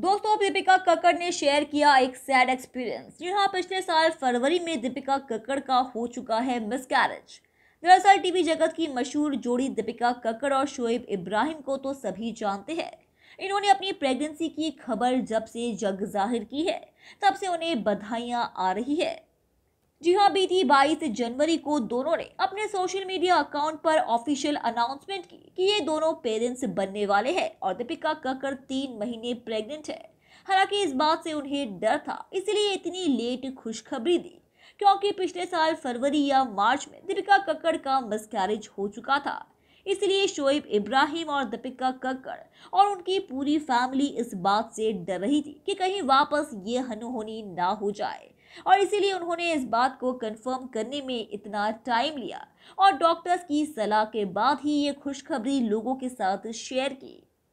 दोस्तों दीपिका कक्कड़ ने शेयर किया एक सैड एक्सपीरियंस जी हाँ पिछले साल फरवरी में दीपिका कक्कड़ का हो चुका है मिसकैरेज दरअसल टीवी जगत की मशहूर जोड़ी दीपिका कक्कड़ और शोएब इब्राहिम को तो सभी जानते हैं इन्होंने अपनी प्रेगनेंसी की खबर जब से जग जाहिर की है तब से उन्हें बधाइयाँ आ रही है जी हाँ बीती 22 जनवरी को दोनों ने अपने सोशल मीडिया अकाउंट पर ऑफिशियल अनाउंसमेंट की कि ये दोनों पेरेंट्स बनने वाले हैं और दीपिका कक्कर तीन महीने प्रेग्नेंट है हालांकि इस बात से उन्हें डर था इसलिए इतनी लेट खुशखबरी दी क्योंकि पिछले साल फरवरी या मार्च में दीपिका कक्कड़ का मिसकैरेज हो चुका था इसलिए शोएब इब्राहिम और दीपिका कक्कड़ और उनकी पूरी फैमिली इस बात से डर रही थी कि कहीं वापस ये हनोहनी ना हो जाए और इसीलिए उन्होंने इस बात को कंफर्म करने में इतना टाइम लिया और डॉक्टर्स की सलाह के बाद ही ये खुशखबरी लोगों के साथ शेयर की